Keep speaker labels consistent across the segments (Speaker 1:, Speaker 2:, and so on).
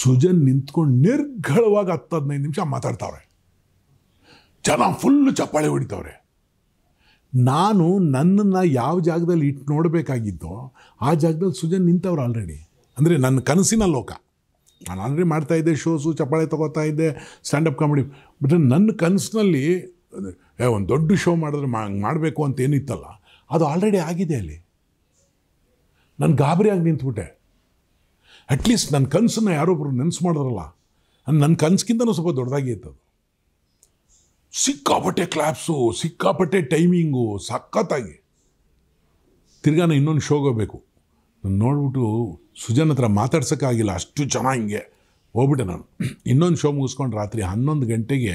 Speaker 1: ಸುಜನ್ ನಿಂತ್ಕೊಂಡು ನಿರ್ಘಳವಾಗಿ ಹತ್ತು ಹದಿನೈದು ನಿಮಿಷ ಮಾತಾಡ್ತಾವ್ರೆ ಜನ ಫುಲ್ ಚಪ್ಪಾಳೆ ಹೊಡಿತಾವ್ರೆ ನಾನು ನನ್ನನ್ನು ಯಾವ ಜಾಗದಲ್ಲಿ ಇಟ್ಟು ನೋಡಬೇಕಾಗಿದ್ದೋ ಆ ಜಾಗದಲ್ಲಿ ಸುಜನ್ ನಿಂತವ್ರು ಆಲ್ರೆಡಿ ಅಂದರೆ ನನ್ನ ಕನಸಿನ ಲೋಕ ನಾನು ಆಲ್ರೆಡಿ ಮಾಡ್ತಾಯಿದ್ದೆ ಶೋಸು ಚಪ್ಪಾಳೆ ತೊಗೋತಾ ಇದ್ದೆ ಸ್ಟ್ಯಾಂಡಪ್ ಕಾಮಿಡಿ ಬಟ್ ನನ್ನ ಕನಸಿನಲ್ಲಿ ಏ ಒಂದು ದೊಡ್ಡ ಶೋ ಮಾಡಿದ್ರೆ ಮಾಡಬೇಕು ಅಂತ ಏನಿತ್ತಲ್ಲ ಅದು ಆಲ್ರೆಡಿ ಆಗಿದೆ ಅಲ್ಲಿ ನಾನು ಗಾಬರಿಯಾಗಿ ನಿಂತ್ಬಿಟ್ಟೆ ಅಟ್ಲೀಸ್ಟ್ ನನ್ನ ಕನಸನ್ನು ಯಾರೊಬ್ಬರು ನೆನ್ಸು ಮಾಡಿದ್ರಲ್ಲ ನನ್ನ ಕನಸ್ಗಿಂತನೂ ಸ್ವಲ್ಪ ದೊಡ್ಡದಾಗಿ ಅದು ಸಿಕ್ಕಾಪಟ್ಟೆ ಕ್ಲಾಪ್ಸು ಸಿಕ್ಕಾಪಟ್ಟೆ ಟೈಮಿಂಗು ಸಖತ್ತಾಗಿ ತಿರ್ಗಾನ ಇನ್ನೊಂದು ಹೋಗಬೇಕು ನಾನು ನೋಡ್ಬಿಟ್ಟು ಸುಜನ್ ಹತ್ರ ಮಾತಾಡ್ಸೋಕ್ಕಾಗಿಲ್ಲ ಅಷ್ಟು ಚೆನ್ನಾಗಿ ಹೋಗ್ಬಿಟ್ಟೆ ನಾನು ಇನ್ನೊಂದು ಶೋ ಮುಗಿಸ್ಕೊಂಡು ರಾತ್ರಿ ಹನ್ನೊಂದು ಗಂಟೆಗೆ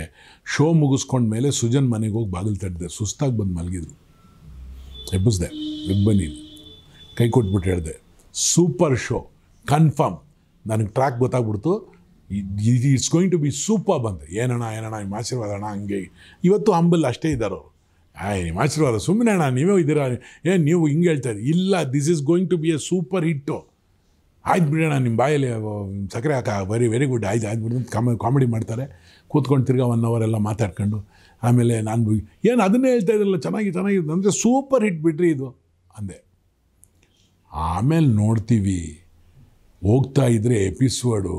Speaker 1: ಶೋ ಮುಗಿಸ್ಕೊಂಡ ಮೇಲೆ ಸುಜನ್ ಮನೆಗೆ ಹೋಗಿ ಬಾಗಿಲು ತಟ್ಟಿದೆ ಸುಸ್ತಾಗಿ ಬಂದು ಮಲಗಿದ್ರು ಎಬ್ಬಿಸ್ದೆ ಎದ್ದು ಬನ್ನಿ ಕೈ ಕೊಟ್ಬಿಟ್ಟು ಹೇಳಿದೆ ಸೂಪರ್ ಶೋ ಕನ್ಫರ್ಮ್ ನನಗೆ ಟ್ರ್ಯಾಕ್ ಗೊತ್ತಾಗ್ಬಿಡ್ತು ಇದು it's going to be super ಬಂದ್ ಏನಣ್ಣ ಏನಣ್ಣ ನಿಮ್ಮ ಆಶೀರ್ವಾದ ಅಣ್ಣ ಹಂಗೆ ಇವತ್ತು ಹಂಬಲ್ ಅಷ್ಟೇ ಇದ್ದಾರೆ ಅವರು ಆಯ್ ನಿಮ್ಮ ಆಶೀರ್ವಾದ ಸುಮ್ಮನೆ ಅಣ್ಣ ನೀವೇ ಇದ್ದೀರ ಏನು ನೀವು ಹಿಂಗೆ ಹೇಳ್ತಾ ಇದ್ದೀರಿ ಇಲ್ಲ this is going to be a super hit ಆಯ್ತು ಬಿಡೋಣ ನಿಮ್ಮ ಬಾಯಲ್ಲಿ ಸಕ್ಕರೆ ಹಾಕ ವೆರಿ ವೆರಿ ಗುಡ್ ಆಯ್ತು ಆಯ್ತು ಬಿಡೋದು ಕಾಮ ಕಾಮಿಡಿ ಮಾಡ್ತಾರೆ ಕೂತ್ಕೊಂಡು ತಿರ್ಗಾ ಒನ್ ಅವರ್ ಎಲ್ಲ ಮಾತಾಡ್ಕೊಂಡು ಆಮೇಲೆ ನಾನು ಏನು ಅದನ್ನೇ ಹೇಳ್ತಾ ಇದ್ರಲ್ಲ ಚೆನ್ನಾಗಿ ಚೆನ್ನಾಗಿದೆ ಅಂದರೆ ಸೂಪರ್ ಹಿಟ್ ಬಿಡ್ರಿ ಇದು ಅಂದೆ ಆಮೇಲೆ ನೋಡ್ತೀವಿ ಹೋಗ್ತಾ ಇದ್ದರೆ ಎಪಿಸೋಡು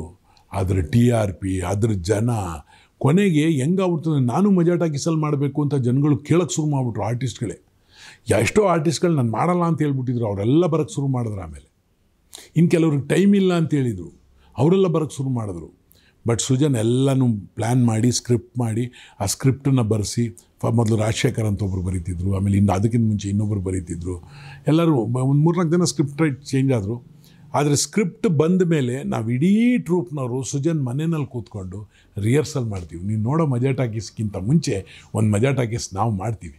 Speaker 1: ಅದರ ಟಿ ಆರ್ ಪಿ ಅದ್ರ ಜನ ಕೊನೆಗೆ ಹೆಂಗಾಗ್ಬಿಡ್ತದೆ ನಾನು ಮಜಾಟ ಕಿಸಲ್ ಮಾಡಬೇಕು ಅಂತ ಜನಗಳು ಕೇಳೋಕ್ಕೆ ಶುರು ಮಾಡಿಬಿಟ್ರು ಆರ್ಟಿಸ್ಟ್ಗಳೇ ಎಷ್ಟೋ ಆರ್ಟಿಸ್ಟ್ಗಳು ನಾನು ಮಾಡಲ್ಲ ಅಂತ ಹೇಳ್ಬಿಟ್ಟಿದ್ರು ಅವರೆಲ್ಲ ಬರೋಕ್ಕೆ ಶುರು ಮಾಡಿದ್ರು ಆಮೇಲೆ ಇನ್ನು ಕೆಲವ್ರಿಗೆ ಟೈಮ್ ಇಲ್ಲ ಅಂತ ಹೇಳಿದರು ಅವರೆಲ್ಲ ಬರೋಕ್ಕೆ ಶುರು ಮಾಡಿದ್ರು ಬಟ್ ಸುಜನ್ ಎಲ್ಲನೂ ಪ್ಲ್ಯಾನ್ ಮಾಡಿ ಸ್ಕ್ರಿಪ್ಟ್ ಮಾಡಿ ಆ ಸ್ಕ್ರಿಪ್ಟನ್ನು ಬರೆಸಿ ಫ ಮೊದಲು ರಾಜಶೇಖರ್ ಅಂತ ಒಬ್ಬರು ಬರೀತಿದ್ರು ಆಮೇಲೆ ಇನ್ನು ಅದಕ್ಕಿಂತ ಮುಂಚೆ ಇನ್ನೊಬ್ಬರು ಬರೀತಿದ್ರು ಎಲ್ಲರೂ ಒಂದು ಮೂರ್ನಾಲ್ಕು ಜನ ಸ್ಕ್ರಿಪ್ಟ್ ರೈಟ್ ಚೇಂಜ್ ಆದರು ಆದರೆ ಸ್ಕ್ರಿಪ್ಟ್ ಬಂದ ಮೇಲೆ ನಾವು ಇಡೀ ಟ್ರೂಪ್ನವರು ಸುಜನ್ ಮನೆಯಲ್ಲಿ ಕೂತ್ಕೊಂಡು ರಿಹರ್ಸಲ್ ಮಾಡ್ತೀವಿ ನೀವು ನೋಡೋ ಮಜಾ ಟಾಕೀಸ್ಗಿಂತ ಮುಂಚೆ ಒಂದು ಮಜಾ ಟಾಕೀಸ್ ನಾವು ಮಾಡ್ತೀವಿ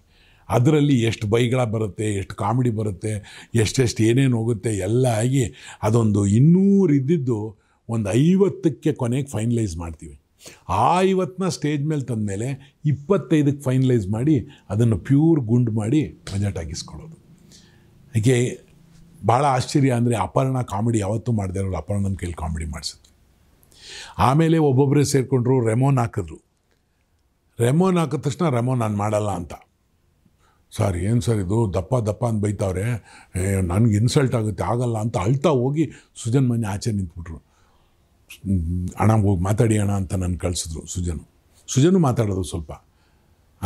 Speaker 1: ಅದರಲ್ಲಿ ಎಷ್ಟು ಬೈಗಳ ಬರುತ್ತೆ ಎಷ್ಟು ಕಾಮಿಡಿ ಬರುತ್ತೆ ಎಷ್ಟೆಷ್ಟು ಏನೇನು ಹೋಗುತ್ತೆ ಎಲ್ಲ ಆಗಿ ಅದೊಂದು ಇನ್ನೂರು ಇದ್ದಿದ್ದು ಒಂದು ಐವತ್ತಕ್ಕೆ ಕೊನೆಗೆ ಫೈನಲೈಸ್ ಮಾಡ್ತೀವಿ ಆ ಐವತ್ತನ್ನ ಸ್ಟೇಜ್ ಮೇಲೆ ತಂದ ಮೇಲೆ ಇಪ್ಪತ್ತೈದಕ್ಕೆ ಫೈನಲೈಸ್ ಮಾಡಿ ಅದನ್ನು ಪ್ಯೂರ್ ಗುಂಡು ಮಾಡಿ ಮಜಾ ಟಾಕಿಸ್ಕೊಳ್ಳೋದು ಹೀಗೆ ಭಾಳ ಆಶ್ಚರ್ಯ ಅಂದರೆ ಅಪರ್ಣ ಕಾಮಿಡಿ ಯಾವತ್ತೂ ಮಾಡಿದೆ ಇರೋರು ಅಪರ್ಣನ ಕೈಲಿ ಕಾಮಿಡಿ ಮಾಡಿಸಿದ್ರು ಆಮೇಲೆ ಒಬ್ಬೊಬ್ಬರೇ ಸೇರಿಕೊಂಡ್ರು ರೆಮೋನ್ ಹಾಕಿದ್ರು ರೆಮೋನ್ ಹಾಕಿದ ತಕ್ಷಣ ರೆಮೋ ನಾನು ಮಾಡಲ್ಲ ಅಂತ ಸರ್ ಏನು ಸರ್ ಇದು ದಪ್ಪ ದಪ್ಪ ಅಂತ ಬೈತಾವ್ರೆ ನನಗೆ ಇನ್ಸಲ್ಟ್ ಆಗುತ್ತೆ ಆಗಲ್ಲ ಅಂತ ಅಳ್ತಾ ಹೋಗಿ ಸುಜನ್ ಮನೆ ಆಚೆ ನಿಂತ್ಬಿಟ್ರು ಅಣ್ಣ ಹೋಗಿ ಮಾತಾಡಿ ಅಣ್ಣ ಅಂತ ನಾನು ಕಳಿಸಿದ್ರು ಸುಜನು ಸುಜನು ಮಾತಾಡೋದು ಸ್ವಲ್ಪ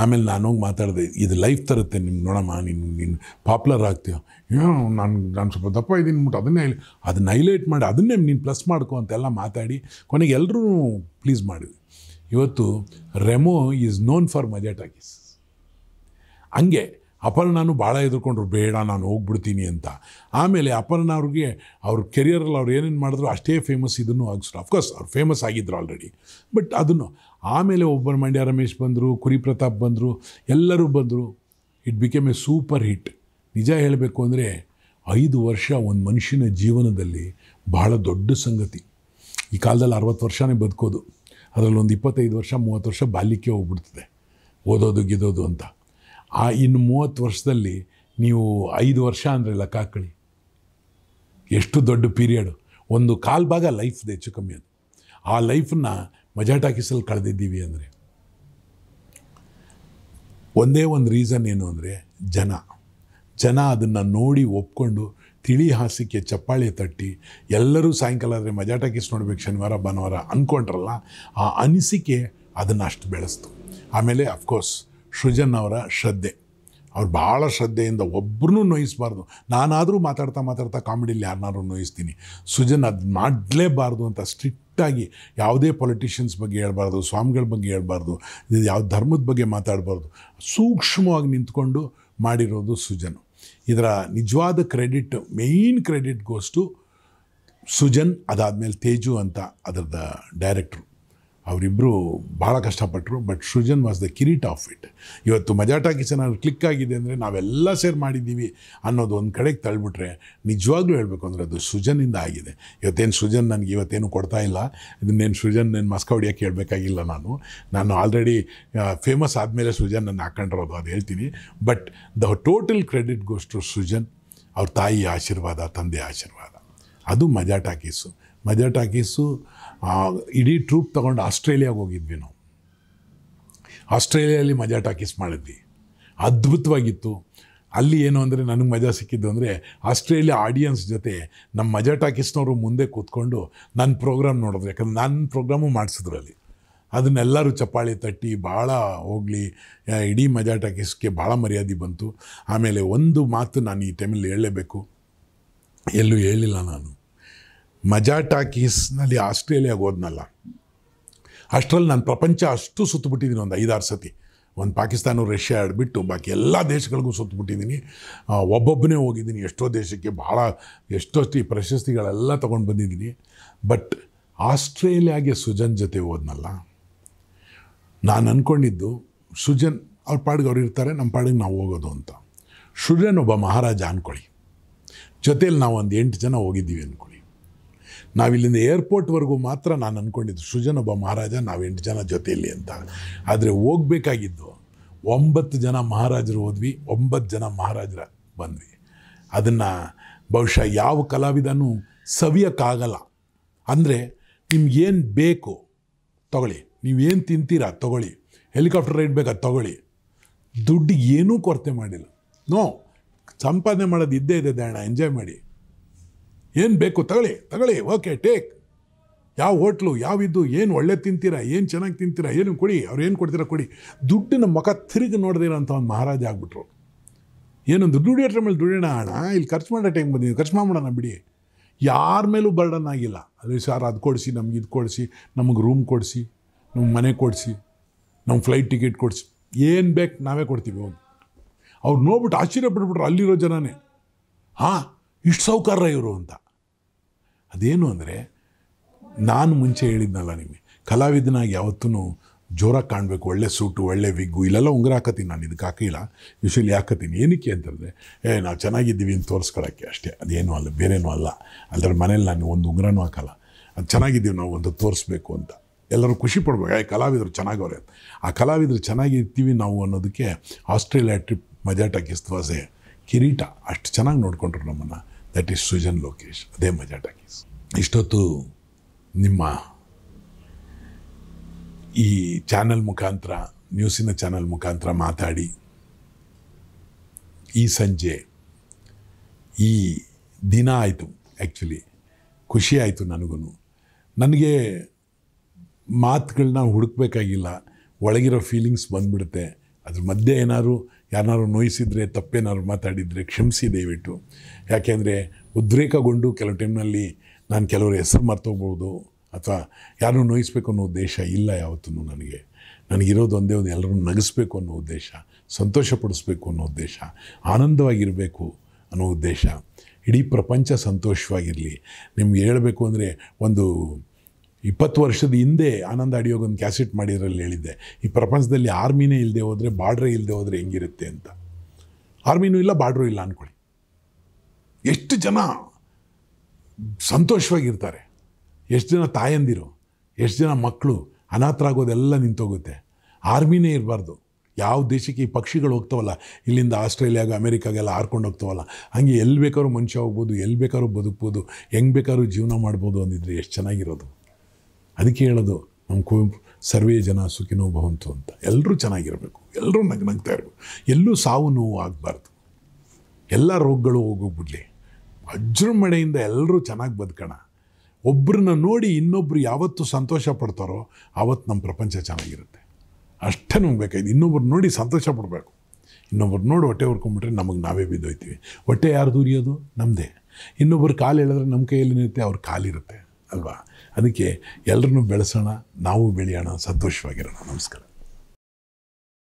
Speaker 1: ಆಮೇಲೆ ನಾನು ಹೋಗಿ ಮಾತಾಡಿದೆ ಇದು ಲೈಫ್ ತರುತ್ತೆ ನಿಮ್ಗೆ ನೋಡಮ್ಮ ನೀನು ನೀನು ಪಾಪ್ಯುಲರ್ ಆಗ್ತೀಯ ಏನೋ ನಾನು ನಾನು ಸ್ವಲ್ಪ ದಪ್ಪ ಇದ್ದೀನಿ ಬಿಟ್ಟು ಅದನ್ನೇ ಅದನ್ನ ಹೈಲೈಟ್ ಮಾಡಿ ಅದನ್ನೇ ನೀನು ಪ್ಲಸ್ ಮಾಡ್ಕೊ ಅಂತೆಲ್ಲ ಮಾತಾಡಿ ಕೊನೆಗೆ ಎಲ್ಲರೂ ಪ್ಲೀಸ್ ಮಾಡಿದ್ವಿ ಇವತ್ತು Remo is known for Majaa talkies ಹಂಗೆ ಅಪರ್ಣನೂ ಭಾಳ ಎದುರುಕೊಂಡ್ರು ಬೇಡ ನಾನು ಹೋಗ್ಬಿಡ್ತೀನಿ ಅಂತ ಆಮೇಲೆ ಅಪರ್ಣ ಅವ್ರಿಗೆ ಅವ್ರ ಕೆರಿಯರಲ್ಲಿ ಅವ್ರು ಏನೇನು ಮಾಡಿದ್ರು ಅಷ್ಟೇ ಫೇಮಸ್ ಇದನ್ನು ಆಗಿಸ್ರು ಅಫ್ಕೋರ್ಸ್ ಅವ್ರು ಫೇಮಸ್ ಆಗಿದ್ದರು ಆಲ್ರೆಡಿ ಬಟ್ ಅದನ್ನು ಆಮೇಲೆ ಒಬ್ಬರು ಮಂಡ್ಯ ರಮೇಶ್ ಬಂದರು ಕುರಿ ಪ್ರತಾಪ್ ಬಂದರು ಎಲ್ಲರೂ ಬಂದರು it became a super hit ನಿಜ ಹೇಳಬೇಕು ಅಂದರೆ ಐದು ವರ್ಷ ಒಂದು ಮನುಷ್ಯನ ಜೀವನದಲ್ಲಿ ಬಹಳ ದೊಡ್ಡ ಸಂಗತಿ ಈ ಕಾಲದಲ್ಲಿ ಅರವತ್ತು ವರ್ಷನೇ ಬದುಕೋದು ಅದರಲ್ಲಿ ಒಂದು ಇಪ್ಪತ್ತೈದು ವರ್ಷ ಮೂವತ್ತು ವರ್ಷ ಬಾಲ್ಯಕ್ಕೆ ಹೋಗ್ಬಿಡ್ತದೆ ಓದೋದು ಗಿದೋದು ಅಂತ ಆ ಇನ್ನು ಮೂವತ್ತು ವರ್ಷದಲ್ಲಿ ನೀವು ಐದು ವರ್ಷ ಅಂದರೆ ಲೆಕ್ಕಾಕಳಿ ಎಷ್ಟು ದೊಡ್ಡ ಪೀರಿಯಡು ಒಂದು ಕಾಲು ಭಾಗ ಲೈಫ್ದು ಹೆಚ್ಚು ಕಮ್ಮಿ ಅದು ಆ ಲೈಫನ್ನ ಮಜಾ ಟಾಕೀಸಲ್ಲಿ ಕಳೆದಿದ್ದೀವಿ ಅಂದರೆ ಒಂದೇ ಒಂದು ರೀಸನ್ ಏನು ಅಂದರೆ ಜನ ಜನ ಅದನ್ನು ನೋಡಿ ಒಪ್ಕೊಂಡು ತಿಳಿ ಹಾಸಿಕೆ ಚಪ್ಪಾಳೆ ತಟ್ಟಿ ಎಲ್ಲರೂ ಸಾಯಂಕಾಲ ಆದರೆ ಮಜಾ ಟಾಕೀಸ್ ನೋಡಬೇಕು ಶನಿವಾರ ಭಾನುವಾರ ಅಂದ್ಕೊಂಡ್ರಲ್ಲ ಆ ಅನಿಸಿಕೆ ಅದನ್ನು ಅಷ್ಟು ಬೆಳೆಸ್ತು ಆಮೇಲೆ ಅಫ್ಕೋರ್ಸ್ ಸೃಜನ್ ಅವರ ಶ್ರದ್ಧೆ ಅವ್ರು ಭಾಳ ಶ್ರದ್ಧೆಯಿಂದ ಒಬ್ಬರನ್ನೂ ನೋಯಿಸ್ಬಾರ್ದು ನಾನಾದರೂ ಮಾತಾಡ್ತಾ ಮಾತಾಡ್ತಾ ಕಾಮಿಡಿಯಲ್ಲಿ ಯಾರನ್ನಾರು ನೋಯಿಸ್ತೀನಿ ಸುಜನ್ ಅದು ಮಾಡಲೇಬಾರ್ದು ಅಂತ ಸ್ಟ್ರಿಕ್ಟಾಗಿ ಯಾವುದೇ ಪೊಲಿಟಿಷಿಯನ್ಸ್ ಬಗ್ಗೆ ಹೇಳ್ಬಾರ್ದು ಸ್ವಾಮಿಗಳ ಬಗ್ಗೆ ಹೇಳಬಾರ್ದು ಯಾವ ಧರ್ಮದ ಬಗ್ಗೆ ಮಾತಾಡಬಾರ್ದು ಸೂಕ್ಷ್ಮವಾಗಿ ನಿಂತ್ಕೊಂಡು ಮಾಡಿರೋದು ಸುಜನ್ ಇದರ ನಿಜವಾದ credit main credit goes Srujan ಅದಾದಮೇಲೆ ತೇಜು ಅಂತ ಅದರದ ಡೈರೆಕ್ಟ್ರು ಅವರಿಬ್ಬರು ಭಾಳ ಕಷ್ಟಪಟ್ಟರು ಬಟ್ ಸೃಜನ್ ವಾಸ್ ದ ಕಿರೀಟ್ ಆಫ್ ಇಟ್ ಇವತ್ತು ಮಜಾಟಾ ಕಿಚನ್ ಅವ್ರು ಕ್ಲಿಕ್ ಆಗಿದೆ ಅಂದರೆ ನಾವೆಲ್ಲ ಸೇರ್ ಮಾಡಿದ್ದೀವಿ ಅನ್ನೋದು ಒಂದು ಕಡೆಗೆ ತಳ್ಬಿಟ್ರೆ ನಿಜವಾಗ್ಲೂ ಹೇಳಬೇಕು ಅಂದರೆ ಅದು ಸೃಜನಿಂದ ಆಗಿದೆ ಇವತ್ತೇನು ಸೃಜನ್ ನನಗೆ ಇವತ್ತೇನು ಕೊಡ್ತಾ ಇಲ್ಲ ಇದನ್ನೇನು ಸೃಜನ್ ನಾನು ಮಸ್ಕ ಹೊಡಿಯೋಕ್ಕೆ ನಾನು ನಾನು ಆಲ್ರೆಡಿ ಫೇಮಸ್ ಆದಮೇಲೆ ಸೃಜನ್ ನನ್ನ ಹಾಕೊಂಡಿರೋದು ಅದು ಹೇಳ್ತೀನಿ but the total credit goes Srujan ಅವ್ರ ತಾಯಿ ಆಶೀರ್ವಾದ ತಂದೆ ಆಶೀರ್ವಾದ ಅದು ಮಜಾಟಾ ಕೇಸು ಮಜಾ ಟಾಕೀಸು ಇಡೀ ಟ್ರೂಪ್ ತೊಗೊಂಡು ಆಸ್ಟ್ರೇಲಿಯಾಗೆ ಹೋಗಿದ್ವಿ ನಾವು ಆಸ್ಟ್ರೇಲಿಯಲ್ಲಿ ಮಜಾ ಟಾಕೀಸ್ ಮಾಡಿದ್ವಿ ಅದ್ಭುತವಾಗಿತ್ತು ಅಲ್ಲಿ ಏನು ಅಂದರೆ ನನಗೆ ಮಜಾ ಸಿಕ್ಕಿದ್ದು ಅಂದರೆ ಆಸ್ಟ್ರೇಲಿಯಾ ಆಡಿಯನ್ಸ್ ಜೊತೆ ನಮ್ಮ ಮಜಾ ಟಾಕೀಸ್ನವರು ಮುಂದೆ ಕೂತ್ಕೊಂಡು ನನ್ನ ಪ್ರೋಗ್ರಾಮ್ ನೋಡಿದ್ರು ಯಾಕಂದ್ರೆ ನನ್ನ ಪ್ರೋಗ್ರಾಮು ಮಾಡಿಸಿದ್ರು ಅಲ್ಲಿ ಅದನ್ನೆಲ್ಲರೂ ಚಪ್ಪಾಳಿ ತಟ್ಟಿ ಭಾಳ ಹೋಗಲಿ ಇಡೀ ಮಜಾ ಟಾಕೀಸ್ಗೆ ಭಾಳ ಮರ್ಯಾದೆ ಬಂತು ಆಮೇಲೆ ಒಂದು ಮಾತು ನಾನು ಈ ಟೈಮಲ್ಲಿ ಹೇಳಲೇಬೇಕು ಎಲ್ಲೂ ಹೇಳಿಲ್ಲ ನಾನು ಮಜಾ ಟಾಕೀಸ್ನಲ್ಲಿ ಆಸ್ಟ್ರೇಲಿಯಾಗೆ ಹೋದ್ನಲ್ಲ ಅಷ್ಟರಲ್ಲಿ ನಾನು ಪ್ರಪಂಚ ಅಷ್ಟು ಸುತ್ತಬಿಟ್ಟಿದ್ದೀನಿ ಒಂದು ಐದಾರು ಸತಿ ಒಂದು ಪಾಕಿಸ್ತಾನ ರಷ್ಯಾ ಆಡಿಬಿಟ್ಟು ಬಾಕಿ ಎಲ್ಲ ದೇಶಗಳಿಗೂ ಸುತ್ತಬಿಟ್ಟಿದ್ದೀನಿ ಒಬ್ಬೊಬ್ಬನೇ ಹೋಗಿದ್ದೀನಿ ಎಷ್ಟೋ ದೇಶಕ್ಕೆ ಭಾಳ ಎಷ್ಟೊಷ್ಟು ಈ ಪ್ರಶಸ್ತಿಗಳೆಲ್ಲ ತೊಗೊಂಡು ಬಂದಿದ್ದೀನಿ ಬಟ್ ಆಸ್ಟ್ರೇಲಿಯಾಗೆ ಸುಜನ್ ಜೊತೆ ಹೋದ್ನಲ್ಲ ನಾನು ಅಂದ್ಕೊಂಡಿದ್ದು ಸುಜನ್ ಅವ್ರ ಪಾಡಿಗೆ ಅವ್ರು ಇರ್ತಾರೆ ನಮ್ಮ ಪಾಡಿಗೆ ನಾವು ಹೋಗೋದು ಅಂತ ಸುಜನ್ ಒಬ್ಬ ಮಹಾರಾಜ ಅಂದ್ಕೊಳ್ಳಿ ಜೊತೇಲಿ ನಾವು ಒಂದು ಎಂಟು ಜನ ಹೋಗಿದ್ದೀವಿ ಅಂದ್ಕೊಳ್ಳಿ ನಾವಿಲ್ಲಿಂದ ಏರ್ಪೋರ್ಟ್ವರೆಗೂ ಮಾತ್ರ ನಾನು ಅಂದ್ಕೊಂಡಿದ್ದು ಸೃಜನ್ ಒಬ್ಬ ಮಹಾರಾಜ ನಾವು ಎಂಟು ಜನ ಜೊತೆಯಲ್ಲಿ ಅಂತ ಆದರೆ ಹೋಗಬೇಕಾಗಿದ್ದು ಒಂಬತ್ತು ಜನ ಮಹಾರಾಜರು ಹೋದ್ವಿ ಒಂಬತ್ತು ಜನ ಮಹಾರಾಜರ ಬಂದ್ವಿ ಅದನ್ನು ಬಹುಶಃ ಯಾವ ಕಲಾವಿದನೂ ಸವಿಯೋಕ್ಕಾಗಲ್ಲ ಅಂದರೆ ನಿಮ್ಗೇನು ಬೇಕು ತಗೊಳ್ಳಿ ನೀವೇನು ತಿಂತೀರಾ ತೊಗೊಳ್ಳಿ ಹೆಲಿಕಾಪ್ಟರ್ ರೈಡ್ ಬೇಕಾ ತೊಗೊಳ್ಳಿ ದುಡ್ಡು ಏನೂ ಕೊರತೆ ಮಾಡಿಲ್ಲ ನೋ ಸಂಪಾದನೆ ಮಾಡೋದು ಇದ್ದೇ ಇದೆ ದಯಣ ಎಂಜಾಯ್ ಮಾಡಿ ಏನು ಬೇಕು ತಗೊಳ್ಳಿ ತಗೊಳ್ಳಿ ಓಕೆ ಟೇಕ್ ಯಾವ ಹೋಟ್ಲು ಯಾವಿದ್ದು ಏನು ಒಳ್ಳೆ ತಿಂತೀರಾ ಏನು ಚೆನ್ನಾಗಿ ತಿಂತೀರಾ ಏನು ಕೊಡಿ ಅವ್ರು ಏನು ಕೊಡ್ತೀರಾ ಕೊಡಿ ದುಡ್ಡಿನ ಮುಖ ತಿರುಗಿ ನೋಡ್ದಿರ ಅಂತ ಒಂದು ಮಹಾರಾಜ ಆಗಿಬಿಟ್ರು ಏನೊಂದು ದುಡಿಯೋಟ್ರ ಮೇಲೆ ದುಡಿಯೋಣ ಅಣ್ಣ ಇಲ್ಲಿ ಖರ್ಚು ಮಾಡೋ ಟೈಮ್ ಬಂದಿದ್ದೀನಿ ಖರ್ಚು ಮಾಡೋಣ ಬಿಡಿ ಯಾರ ಮೇಲೂ ಬರ್ಡನ್ ಆಗಿಲ್ಲ ಅದೇ ಸರ್ ಅದು ಕೊಡಿಸಿ ನಮ್ಗೆ ಇದು ಕೊಡಿಸಿ ನಮಗೆ ರೂಮ್ ಕೊಡಿಸಿ ನಮ್ಮ ಮನೆ ಕೊಡಿಸಿ ನಮ್ಮ ಫ್ಲೈಟ್ ಟಿಕೆಟ್ ಕೊಡಿಸಿ ಏನು ಬೇಕು ನಾವೇ ಕೊಡ್ತೀವಿ ಒಂದು ಅವ್ರು ನೋಡ್ಬಿಟ್ಟು ಆಶ್ಚರ್ಯ ಪಡ್ಬಿಟ್ರು ಅಲ್ಲಿರೋ ಜನನೇ ಹಾಂ ಇಷ್ಟು ಸೌಕಾರ ಇವರು ಅಂತ ಅದೇನು ಅಂದರೆ ನಾನು ಮುಂಚೆ ಹೇಳಿದ್ನಲ್ಲ ನಿಮಗೆ ಕಲಾವಿದನಾಗಿ ಯಾವತ್ತೂ ಜೋರಾಗಿ ಕಾಣಬೇಕು ಒಳ್ಳೆ ಸೂಟು ಒಳ್ಳೆ ವಿಗ್ಗು ಇಲ್ಲೆಲ್ಲ ಉಂಗುರ ಹಾಕತ್ತೀನಿ ನಾನು ಇದಕ್ಕೆ ಹಾಕಿಲ್ಲ ಯೂಶಲಿ ಹಾಕತ್ತೀನಿ ಏನಕ್ಕೆ ಅಂತಂದರೆ ಏ ನಾವು ಚೆನ್ನಾಗಿದ್ದೀವಿ ಅಂತ ತೋರಿಸ್ಕೊಳ್ಳೋಕ್ಕೆ ಅಷ್ಟೇ ಅದೇನು ಅಲ್ಲ ಬೇರೇನೂ ಅಲ್ಲ ಅದರ ಮನೇಲಿ ನಾನು ಒಂದು ಉಂಗುರನೂ ಹಾಕಲ್ಲ ಅದು ಚೆನ್ನಾಗಿದ್ದೀವಿ ನಾವು ಒಂದು ತೋರಿಸ್ಬೇಕು ಅಂತ ಎಲ್ಲರೂ ಖುಷಿ ಪಡ್ಬೇಕು ಏ ಕಲಾವಿದರು ಚೆನ್ನಾಗವ್ರೆ ಆ ಕಲಾವಿದರು ಚೆನ್ನಾಗಿರ್ತೀವಿ ನಾವು ಅನ್ನೋದಕ್ಕೆ ಆಸ್ಟ್ರೇಲಿಯಾ ಟ್ರಿಪ್ ಮಜಾಟ ಕಿಸ್ತವಾಸೆ ಕಿರೀಟ ಅಷ್ಟು ಚೆನ್ನಾಗಿ ನೋಡ್ಕೊಂಡ್ರು ನಮ್ಮನ್ನು ದಟ್ ಈಸ್ ಸುಜನ್ ಲೋಕೇಶ್ ಅದೇ ಮಜಾ ಟಾಕೀಸ್ ಇಷ್ಟೊತ್ತು ನಿಮ್ಮ ಈ ಚಾನಲ್ ಮುಖಾಂತರ ನ್ಯೂಸಿನ ಚಾನಲ್ ಮುಖಾಂತರ ಮಾತಾಡಿ ಈ ಸಂಜೆ ಈ ದಿನ ಆಯಿತು ಆ್ಯಕ್ಚುಲಿ ಖುಷಿ ಆಯಿತು ನನಗೂ ನನಗೆ ಮಾತುಗಳನ್ನ ಹುಡುಕ್ಬೇಕಾಗಿಲ್ಲ ಒಳಗಿರೋ ಫೀಲಿಂಗ್ಸ್ ಬಂದ್ಬಿಡುತ್ತೆ ಅದ್ರ ಮಧ್ಯೆ ಏನಾದ್ರು ಯಾರು ನೋಯಿಸಿದರೆ ತಪ್ಪೇನಾದ್ರು ಮಾತಾಡಿದರೆ ಕ್ಷಮಿಸಿ ದಯವಿಟ್ಟು ಯಾಕೆಂದರೆ ಉದ್ರೇಕಗೊಂಡು ಕೆಲವು ಟೈಮ್ನಲ್ಲಿ ನಾನು ಕೆಲವರು ಹೆಸರು ಮರ್ತೋಗ್ಬೋದು ಅಥವಾ ಯಾರನ್ನೂ ನೋಯಿಸ್ಬೇಕು ಅನ್ನೋ ಉದ್ದೇಶ ಇಲ್ಲ ಯಾವತ್ತೂ ನನಗೆ ನನಗಿರೋದು ಒಂದೇ ಒಂದು ಎಲ್ಲರೂ ನಗಿಸ್ಬೇಕು ಅನ್ನೋ ಉದ್ದೇಶ ಪಡಿಸ್ಬೇಕು ಅನ್ನೋ ಉದ್ದೇಶ ಆನಂದವಾಗಿರಬೇಕು ಅನ್ನೋ ಉದ್ದೇಶ ಇಡೀ ಪ್ರಪಂಚ ಸಂತೋಷವಾಗಿರಲಿ ನಿಮ್ಗೆ ಹೇಳಬೇಕು ಅಂದರೆ ಒಂದು ಇಪ್ಪತ್ತು ವರ್ಷದ ಹಿಂದೆ ಆನಂದ ಅಡಿಯೋಗೊಂದು ಕ್ಯಾಸೆಟ್ ಮಾಡಿದ್ರಲ್ಲಿ ಹೇಳಿದ್ದೆ ಈ ಪ್ರಪಂಚದಲ್ಲಿ ಆರ್ಮಿನೇ ಇಲ್ಲದೆ ಹೋದರೆ ಬಾರ್ಡ್ರೇ ಇಲ್ಲದೆ ಹೋದರೆ ಹೆಂಗಿರುತ್ತೆ ಅಂತ ಆರ್ಮಿನೂ ಇಲ್ಲ ಬಾರ್ಡ್ರೂ ಇಲ್ಲ ಅಂದ್ಕೊಳ್ಳಿ ಎಷ್ಟು ಜನ ಸಂತೋಷವಾಗಿರ್ತಾರೆ ಎಷ್ಟು ಜನ ತಾಯಂದಿರು ಎಷ್ಟು ಜನ ಮಕ್ಕಳು ಆಗೋದೆಲ್ಲ ನಿಂತೋಗುತ್ತೆ ಆರ್ಮಿನೇ ಇರಬಾರ್ದು ಯಾವ ದೇಶಕ್ಕೆ ಈ ಪಕ್ಷಿಗಳು ಹೋಗ್ತಾವಲ್ಲ ಇಲ್ಲಿಂದ ಆಸ್ಟ್ರೇಲಿಯಾಗೆ ಅಮೇರಿಕಾಗೆಲ್ಲ ಹಾರ್ಕೊಂಡು ಹೋಗ್ತಾವಲ್ಲ ಹಾಗೆ ಎಲ್ಲಿ ಬೇಕಾದ್ರೂ ಮನುಷ್ಯ ಹೋಗ್ಬೋದು ಎಲ್ಲಿ ಬೇಕಾದ್ರೂ ಬದುಕ್ಬೋದು ಹೆಂಗೆ ಬೇಕಾದ್ರೂ ಜೀವನ ಮಾಡ್ಬೋದು ಅಂದಿದ್ರೆ ಎಷ್ಟು ಚೆನ್ನಾಗಿರೋದು ಅದಕ್ಕೆ ಹೇಳೋದು ನಮ್ಮ ಕುವೆಂಪು ಸರ್ವೇ ಜನ ಸುಖಿನೋ ಭವಂತು ಅಂತ ಎಲ್ಲರೂ ಚೆನ್ನಾಗಿರಬೇಕು ಎಲ್ಲರೂ ನಗು ನಗ್ತಾ ಇರಬೇಕು ಎಲ್ಲೂ ಸಾವು ನೋವು ಆಗಬಾರ್ದು ಎಲ್ಲ ರೋಗಗಳು ಹೋಗೋಗ್ಬಿಡ್ಲಿ ಅಜ್ರಮಣೆಯಿಂದ ಎಲ್ಲರೂ ಚೆನ್ನಾಗಿ ಬದುಕೋಣ ಒಬ್ಬರನ್ನ ನೋಡಿ ಇನ್ನೊಬ್ಬರು ಯಾವತ್ತು ಸಂತೋಷ ಪಡ್ತಾರೋ ಆವತ್ತು ನಮ್ಮ ಪ್ರಪಂಚ ಚೆನ್ನಾಗಿರುತ್ತೆ ಅಷ್ಟೇ ನಮ್ಗೆ ಬೇಕಾಯ್ತು ಇನ್ನೊಬ್ರು ನೋಡಿ ಸಂತೋಷ ಪಡಬೇಕು ಇನ್ನೊಬ್ರು ನೋಡಿ ಹೊಟ್ಟೆ ಹೊರ್ಕೊಂಬಿಟ್ರೆ ನಮಗೆ ನಾವೇ ಬಿದ್ದೋಯ್ತೀವಿ ಹೊಟ್ಟೆ ಯಾರು ಉರಿಯೋದು ನಮ್ಮದೇ ಇನ್ನೊಬ್ಬರು ಕಾಲು ಹೇಳಿದ್ರೆ ನಮ್ಮ ಕೈಯಲ್ಲಿ ಅವ್ರ ಕಾಲಿರುತ್ತೆ ಅಲ್ವಾ ಅದಕ್ಕೆ ಎಲ್ಲರನ್ನೂ ಬೆಳೆಸೋಣ ನಾವು ಬೆಳೆಯೋಣ ಸಂತೋಷವಾಗಿರೋಣ ನಮಸ್ಕಾರ